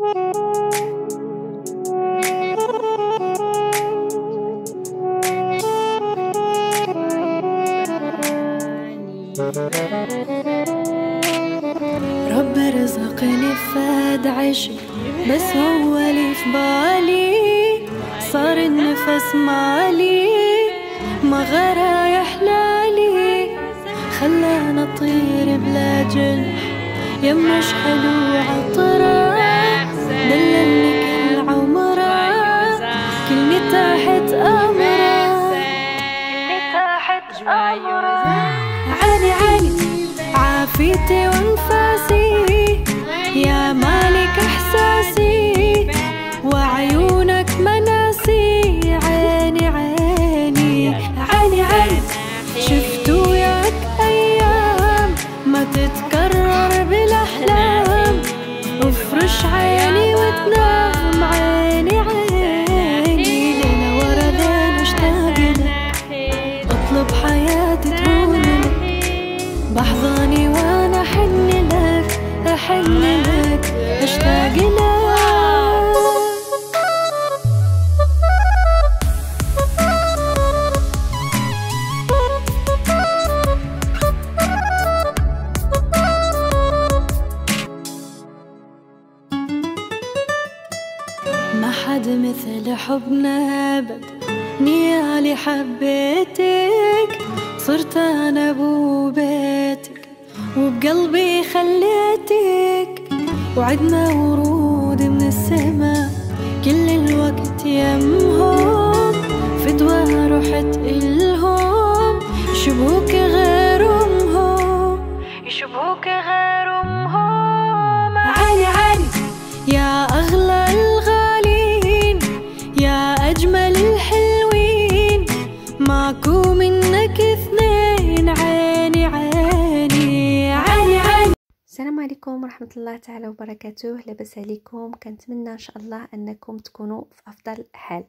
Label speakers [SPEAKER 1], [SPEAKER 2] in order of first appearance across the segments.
[SPEAKER 1] رب رزقني فاد عشق بس هو اللي في بالي صار النفس مالي ما غرى يا حلالي خلانا نطير بلا جنح مش حلو عطره te unfazi ya يا علي حبيتك صرت أنا أبو بيتك وبقلبي خليتك وعدنا ورود من السما كل الوقت يمهم فدوى رحت إلهم شبوك غير
[SPEAKER 2] عليكم ورحمة الله تعالى وبركاته لاباس عليكم كنتمنى ان شاء الله انكم تكونوا في افضل حال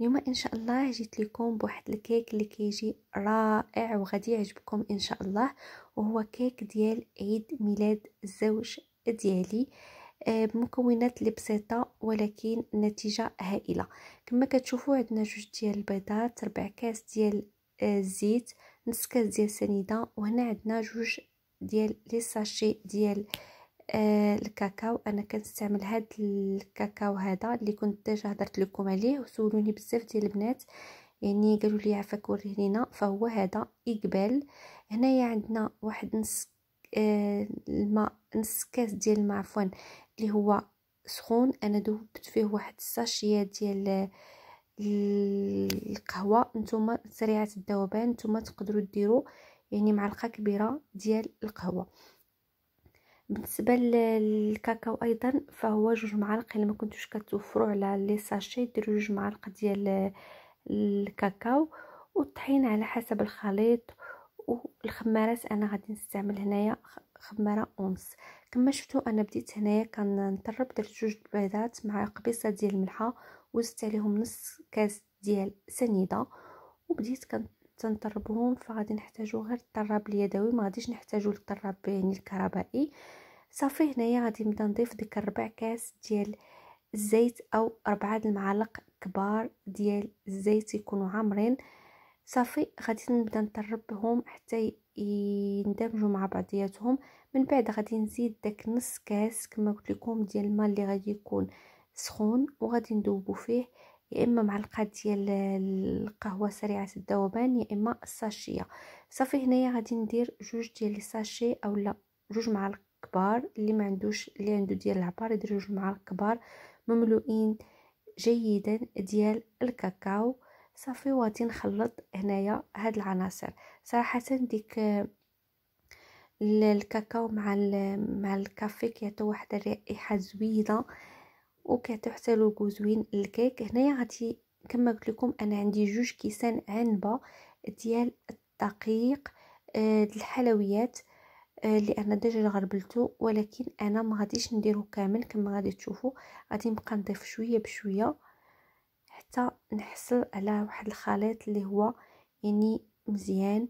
[SPEAKER 2] اليوم ان شاء الله جيت لكم بواحد الكيك اللي كيجي رائع وغادي يعجبكم ان شاء الله وهو كيك ديال عيد ميلاد الزوج ديالي آه، بمكونات اللي بسيطه ولكن نتيجه هائله كما كتشوفوا عندنا جوج ديال البيضات ربع كاس ديال آه، الزيت نص كاس ديال السنيده وهنا عندنا جوج ديال لي ساشي ديال آه، الكاكاو انا كنستعمل هاد الكاكاو هذا اللي كنت ديجا هضرت لكم عليه وسولوني بزاف ديال البنات يعني قالوا لي عفاك وريه لينا فهو هذا اقبال هنايا عندنا واحد نص آه، الماء نص كاس ديال الماء عفوا اللي هو سخون انا دوبت فيه واحد الساشيه ديال آه، القهوه نتوما سريعه الذوبان نتوما تقدروا ديروا يعني معلقه كبيره ديال القهوه بالنسبه للكاكاو ايضا فهو جوج معالق الا ما كنتوش كتوفروا على لي ساشي ديروا جوج معالق ديال الكاكاو والطحين على حسب الخليط والخمارات انا غادي نستعمل هنايا خماره اونس كما شفتوا انا بديت هنايا كنطرب درت جوج بيضات مع قبيصه ديال الملحه وزدت عليهم نص كاس ديال سنيده وبديت كنطرب تنطربهم فغادي نحتاجو غير الطراب اليدوي ما غاديش نحتاجو الطراب يعني الكهربائي صافي هنايا غادي نبدا نضيف ديك ربع كاس ديال الزيت او أربعة المعالق كبار ديال الزيت يكونوا عامرين صافي غادي نبدا نطربهم حتى يندمجوا مع بعضياتهم من بعد غادي نزيد داك نص كاس كما قلت لكم ديال الماء اللي غادي يكون سخون وغادي ندوبو فيه يا اما معلقه ديال القهوه سريعه الذوبان يا اما الساشيه صافي هنايا غادي ندير جوج ديال لي ساشي اولا جوج معالق كبار اللي ما عندوش اللي عنده ديال العبار يدير جوج معالق كبار مملوئين جيدا ديال الكاكاو صافي وغادي نخلط هنايا هاد العناصر صراحه ديك الكاكاو مع مع الكافي كيعطي واحد الرائحه زوينه وكتحتلو كوزوين الكيك هنايا غادي كما قلت لكم انا عندي جوج كيسان عنبه ديال الدقيق آه الحلويات آه انا ديجا غربلتو ولكن انا ما غاديش نديرو كامل كما غادي تشوفوا غادي نبقى نضيف شويه بشويه حتى نحصل على واحد الخليط اللي هو يعني مزيان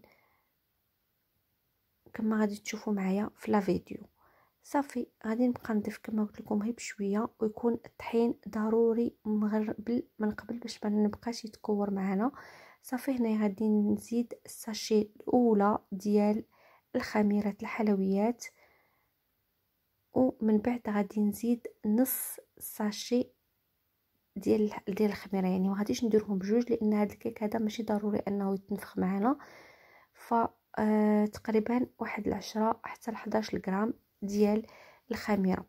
[SPEAKER 2] كما غادي تشوفوا معايا في لا فيديو صافي غادي نبقى نضيف كما قلت لكم غير بشويه ويكون الطحين ضروري مغربل من قبل باش ما نبقاش يتكور معنا صافي هنا غادي نزيد الساشي الاولى ديال الخميره الحلويات ومن بعد غادي نزيد نص ساشي ديال ديال الخميره يعني ما غاديش نديرهم بجوج لان هذا الكيك هذا ماشي ضروري انه يتنفخ معنا ف آه، تقريبا واحد العشرة حتى ل 11 غرام ديال الخميره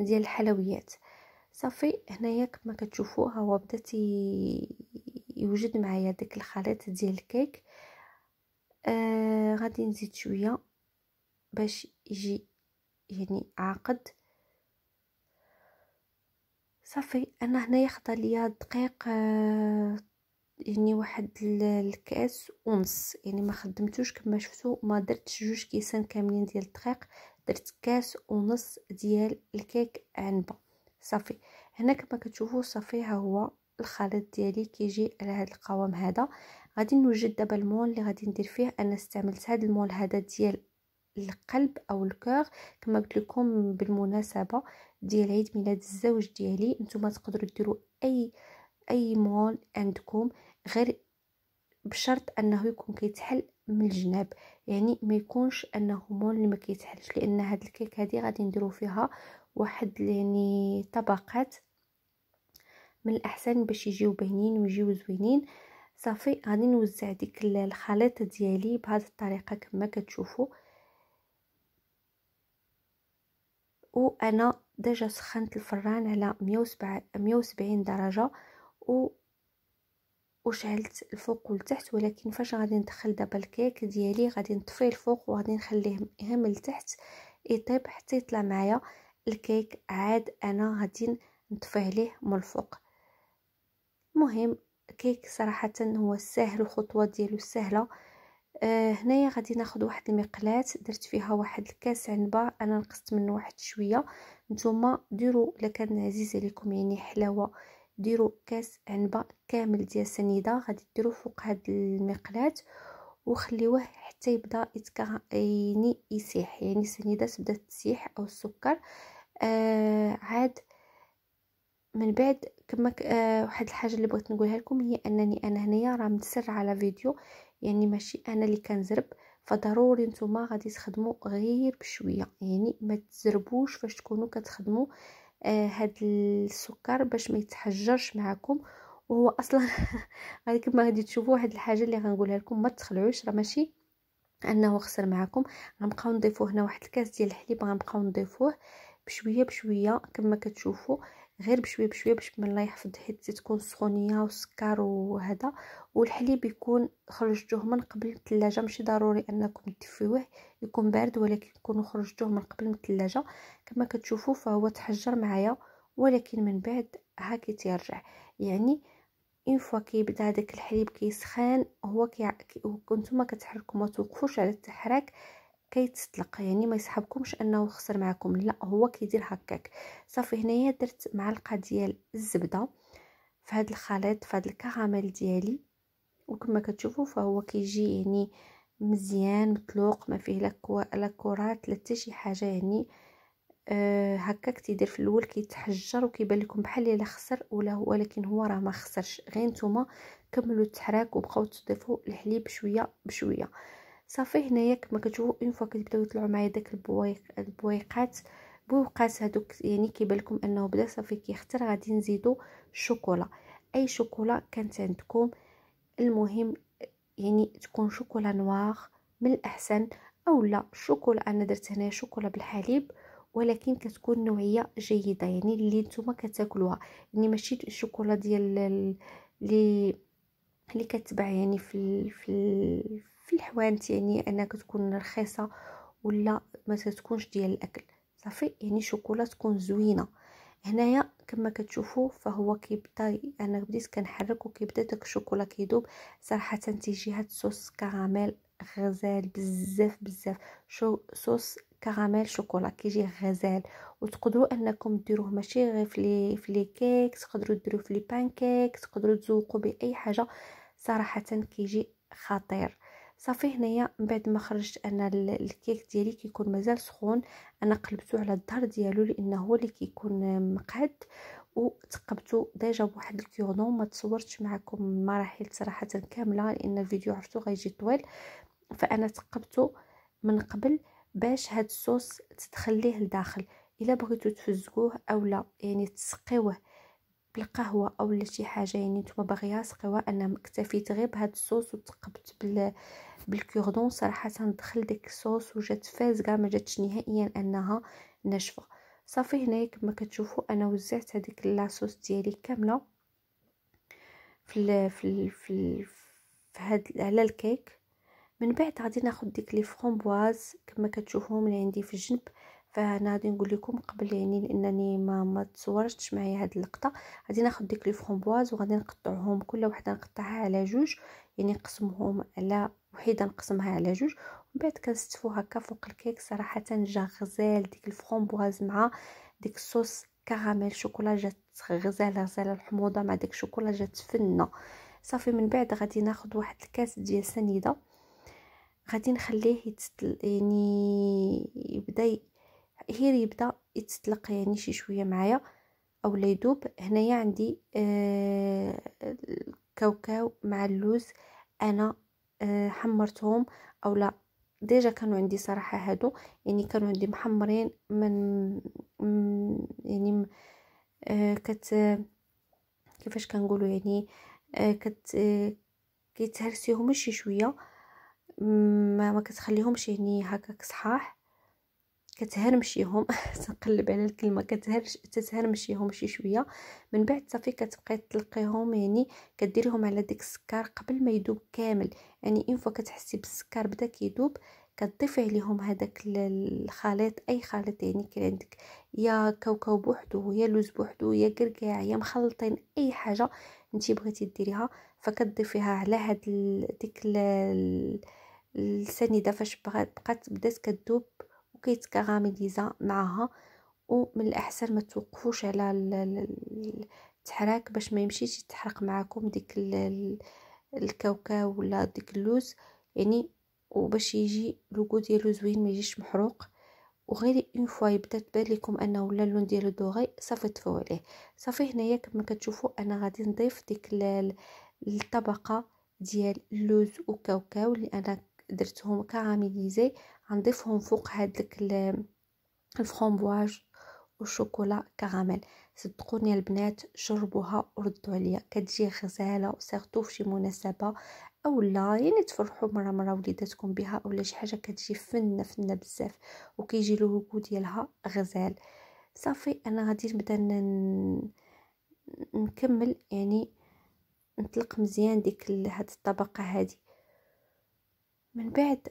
[SPEAKER 2] ديال الحلويات صافي هنايا كما كتشوفوا ها هو بدا يوجد معايا داك الخليط ديال الكيك آه غادي نزيد شويه باش يجي يعني عاقد صافي انا هنايا خدا ليا دقيق آه يعني واحد الكاس ونص يعني ما خدمتوش كما شفتوا ما درتش جوج كيسان كاملين ديال الدقيق درت كاس ونص ديال الكيك عنبه صافي هنا كما كتشوفوا صافي ها هو الخليط ديالي كيجي على هذا القوام هذا غادي نوجد دابا المول اللي غادي ندير فيه انا استعملت هذا المول هذا ديال القلب او الكور كما قلت لكم بالمناسبه ديال عيد ميلاد الزوج ديالي نتوما تقدروا ديروا اي اي مول عندكم غير بشرط انه يكون كيتحل من الجناب يعني ما يكونش انه مول اللي ما كيتحلش لان هاد الكيك هادي غادي نديرو فيها واحد يعني طبقات من الاحسن باش يجيو باينين ويجيو زوينين صافي غادي نوزع ديك الخليط ديالي بهذه الطريقه كما كتشوفوا وانا ديجا سخنت الفران على 170 درجه و وشعلت الفوق والتحت ولكن فاش غادي ندخل دابا الكيك ديالي غادي نطفيه الفوق وغادي نخليه هم لتحت يطيب حتى يطلع معايا الكيك عاد انا غادي نطفيه ليه من الفوق المهم كيك صراحه هو ساهل الخطوه ديالو سهله آه هنايا غادي ناخذ واحد المقلاه درت فيها واحد الكاس عنبه انا نقصت منه واحد شويه نتوما ديروا لكان كان عزيز عليكم يعني حلاوه ديروا كاس عنبه كامل ديال السنيده غادي ديروا فوق هاد المقلاه وخليوه حتى يبدا يتكه يعني يسيح يعني السنيده تبدا تسيح او السكر آه عاد من بعد كما آه واحد الحاجه اللي بغيت نقولها لكم هي انني انا هنايا راه متسرع على فيديو يعني ماشي انا اللي كنزرب فضروري نتوما غادي تخدموا غير بشويه يعني ما تزربوش فاش تكونوا كتخدموا آه آه، هاد السكر باش ما يتحجرش معكم وهو اصلا غادي كما غادي تشوفوا واحد الحاجه اللي غنقولها لكم ما تخلعوش راه ماشي انه خسر معكم غنبقاو نضيفوه هنا واحد الكاس ديال الحليب غنبقاو نضيفوه بشويه بشويه كما كتشوفوا غير بشويه بشويه باش من الله يحفظ حيت تكون سخونيه وسكر وهذا والحليب يكون خرجتوه من قبل الثلاجه ماشي ضروري انكم تدفيوه يكون بارد ولكن تكونوا خرجتوه من قبل من الثلاجه كما كتشوفوا فهو تحجر معايا ولكن من بعد ها تيرجع يعني اون فوا كيبدا هذاك الحليب كيسخن هو كي, كي... كتحركوا ما توقفوش على التحرك كيتطلق يعني ما يسحبكمش انه خسر معكم لا هو كيدير هكاك صافي هنايا درت معلقه ديال الزبده في هذا الخليط في هذا الكراميل ديالي وكما كتشوفوا فهو كيجي يعني مزيان مطلوق ما فيه لا كرات لا حتى شي حاجه يعني أه هكاك تيدير في الاول كيتحجر وكيبان لكم بحال الا خسر ولا هو ولكن هو راه ما خسرش غير نتوما كملوا التحراك وبقاو تضيفوا الحليب شويه بشويه صافي هنايا كما كتشوفوا اون فوا كتبداو يطلعوا معايا داك البويق البويقات بوقات هادوك يعني كيبان لكم انه بدا صافي كيختار غادي نزيدو الشوكولا اي شوكولا كانت عندكم المهم يعني تكون شوكولا نوار من الاحسن او لا شوكولا انا درت هنايا شوكولا بالحليب ولكن كتكون نوعيه جيده يعني اللي نتوما كتاكلوها يعني ماشي الشوكولا ديال اللي اللي كتباع يعني في ال في في الحوانت يعني انها كتكون رخيصه ولا ما تكونش ديال الاكل صافي يعني شوكولا تكون زوينه هنايا كما كتشوفوا فهو كيبدا انا بديت كنحرك وكيبدا داك الشوكولا كيذوب صراحه تيجي هاد الصوص كراميل غزال بزاف بزاف شو صوص كراميل شوكولا كيجي غزال وتقدروا انكم ديروه ماشي غير في لي في لي كيك تقدروا ديروه في لي بانكيك تقدروا تزوقوا باي حاجه صراحه كيجي خطير صافي هنايا من بعد ما خرجت انا الكيك ديالي كيكون مازال سخون انا قلبته على الظهر ديالو لانه هو اللي كيكون مقعد وثقبته ديجا بواحد الكيوردون ما تصورتش معكم المراحل صراحه كامله لان الفيديو عرفتو غيجي طويل فانا ثقبته من قبل باش هاد الصوص تدخليه لداخل الا بغيتو تفزقوه اولا يعني تسقيوه بالقهوه اولا شي حاجه يعني نتوما باغيه سقيوها انا اكتفيت غير بهاد الصوص وتقبت بال بالكوردون صراحه دخل ديك الصوص وجات فازقه ما جاتش نهائيا انها ناشفه صافي هنايا كما كتشوفوا انا وزعت هذيك لاصوص ديالي كامله في في في في هاد على الكيك من بعد غادي ناخد ديك لي فرومبواز كما كتشوفو من عندي في الجنب فانا غادي نقول لكم قبل يعني لانني ما ما تصورتش معايا هاد اللقطه غادي ناخذ ديك لي فرومبواز وغادي نقطعهم كل وحده نقطعها على جوج يعني نقسمهم على وحده نقسمها على جوج ومن بعد كنستفو هكا فوق الكيك صراحه جا غزال ديك الفرومبواز مع ديك الصوص كراميل شوكولا جات غزاله غزاله الحموضه مع ديك الشوكولا جات فنه صافي من بعد غادي ناخذ واحد الكاس ديال سنيده غادي نخليه يتسل يعني يبدا هير يبدا يتطلق يعني شي شويه معايا اولا يذوب هنايا عندي آه، الكاوكاو مع اللوز انا آه حمرتهم اولا ديجا كانوا عندي صراحه هادو يعني كانوا عندي محمرين من يعني آه، كت كيفاش كنقولوا يعني آه، كت كيتهرسيهم شي شويه ما كتخليهمش يعني هكاك صحاح كتهرمشيهم تنقلب على الكلمه كتهرش تتهرمشيهم شي شويه من بعد صافي كتبقاي تلقيهم يعني كديريهم على ديك السكر قبل ما يذوب كامل يعني اون فوا كتحسي بالسكر بدا كيذوب كتضيفي عليهم هذاك الخليط اي خليط يعني كاين عندك يا كاوكاو بوحدو يا لوز بوحدو يا كركاع يا مخلطين اي حاجه نتي بغيتي ديريها فكتضيفيها على هاد ديك السنيده فاش بقات بدات كتذوب بقيت كغامديزة معها ومن الأحسن ما توقفوش على التحراك باش ما يمشيش يتحرق معكم ديك الكاوكاو ولا ديك اللوز يعني وباش يجي لوكو ديالو زوين ما يجيش محروق وغير اون فوا يبدا تبان لكم انه ولا اللون ديالو دوغي صافي طفوا عليه صافي هنايا كما كتشوفوا انا غادي نضيف ديك الطبقه ديال اللوز وكاوكاو اللي انا درتهم كعاميليزي غنضيفهم فوق هذاك الفرومبواج والشوكولا كراميل صدقوني البنات جربوها وردوا عليا كتجي غزاله سيرتو فشي مناسبه او لا يعني تفرحوا مره مره وليداتكم بها ولا شي حاجه كتجي فنه فنه بزاف وكيجي الكو ديالها غزال صافي انا غادي نبدا نكمل يعني نطلق مزيان ديك هاد الطبقه هادي من بعد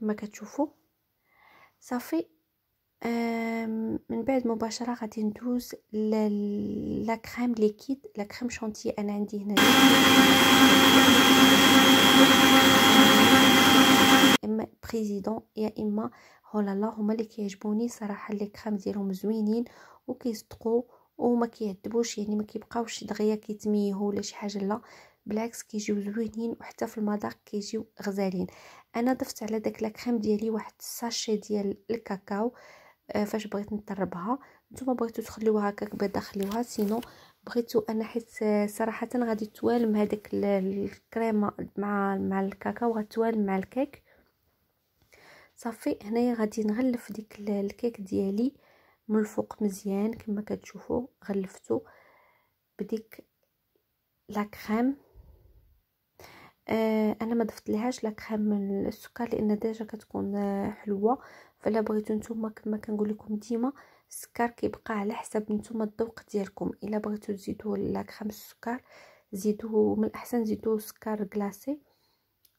[SPEAKER 2] كما كتشوفوا صافي من بعد مباشره غادي ندوز لا كريم ليكيد لا كريم شونتي انا عندي هنا اما بريزيدون يا اما لا هما اللي كيعجبوني صراحه لي كريم ديالهم زوينين وكيصدقوا وما كيعذبوش يعني ما كيبقاوش دغيا كيتميهوا ولا شي حاجه لا بالعكس كيجيو زوينين وحتى في المذاق كيجيو غزالين انا ضفت على داك لاكريم ديالي واحد الساشي ديال الكاكاو آه، فاش بغيت نطربها نتوما بغيتو تخليوها هكاك بيضه خليوها سينو بغيتو انا حيت آه، صراحه غادي توالم هذاك الكريمه مع مع الكاكاو غتوالم مع الكيك صافي هنايا غادي نغلف ديك الكيك ديالي من الفوق مزيان كما كتشوفوا غلفتو بديك لا كريم آه انا ما ضفت لهاش لا كريم السكر لان ديجا كتكون آه حلوه فلا بغيتو نتوما كما كنقول لكم ديما السكر كيبقى على حسب نتوما الذوق ديالكم الا بغيتو تزيدوا لا كريم السكر زيدوه من الاحسن زيدوا سكر كلاصي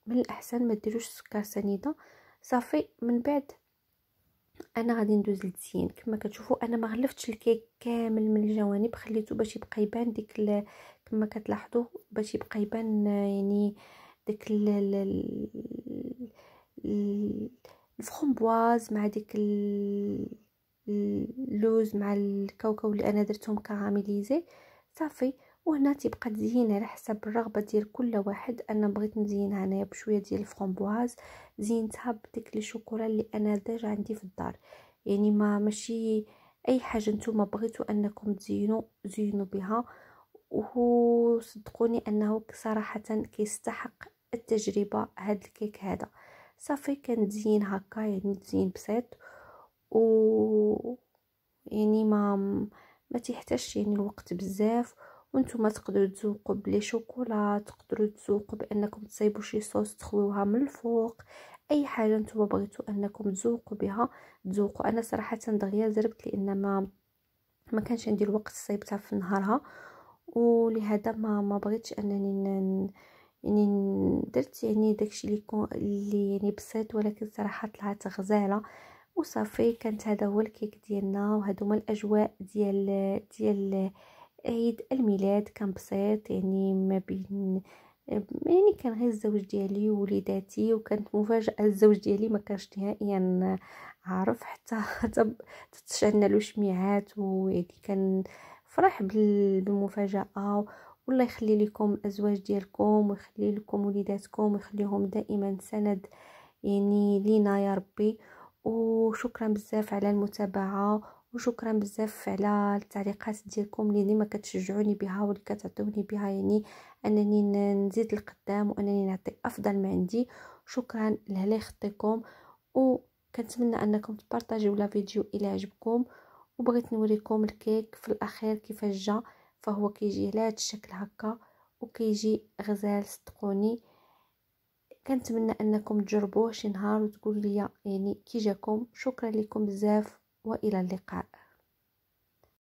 [SPEAKER 2] من الاحسن ما ديروش سكر سنيده صافي من بعد انا غادي ندوز للتزيين كما كتشوفوا انا ما غلفتش الكيك كامل من الجوانب خليته باش يبقى يبان ديك كما كتلاحظوا باش يبقى يبان يعني داك الفخومبواز مع ديك اللوز مع الكاوكاو اللي انا درتهم كاراميليزي صافي وهنا تيبقى تزين على حسب الرغبه ديال كل واحد انا بغيت نزينها انايا بشويه ديال الفرومبواز زينتها بديك الشوكولا اللي انا ديجا عندي في الدار يعني ما ماشي اي حاجه نتوما بغيتو انكم تزينوا زينوا بها صدقوني انه صراحه كيستحق التجربه هاد الكيك هذا صافي كنزين هكا يعني تزيين بسيط و يعني ما ما تحتاجش يعني الوقت بزاف وانتم تقدروا تزوقوا بلي شوكولا تقدروا تزوقوا بانكم تصيبوا شي صوص تخويوها من الفوق اي حاجه نتوما بغيتو انكم تزوقوا بها تزوقوا انا صراحه دغيا زربت لان ما ما كانش عندي الوقت صيبتها في نهارها ولهذا ما ما بغيتش انني يعني درت يعني داكشي اللي اللي يعني بسيط ولكن صراحه طلعت غزاله وصافي كانت هذا هو الكيك ديالنا وهادو هما الاجواء ديال ديال عيد الميلاد كان بسيط يعني ما بين يعني كان غير الزوج ديالي ووليداتي وكانت مفاجاه الزوج ديالي ما كانش نهائيا عارف حتى تشعلنا له شميعات ويعني كان فرح بالمفاجاه والله يخلي لكم الازواج ديالكم ويخلي لكم وليداتكم ويخليهم دائما سند يعني لينا يا ربي وشكرا بزاف على المتابعه وشكرا بزاف على التعليقات ديالكم اللي ديما كتشجعوني بها واللي كتعطوني بها يعني انني نزيد القدام وانني نعطي افضل ما عندي شكرا لهلا يخطيكم وكنتمنى انكم تبارطاجيو لا فيديو الى عجبكم وبغيت نوريكم الكيك في الاخير كيفاش جا فهو كيجي على هذا الشكل هكا وكيجي غزال صدقوني كنتمنى انكم تجربوه شي نهار وتقولوا لي يعني كي جاكم شكرا لكم بزاف والى اللقاء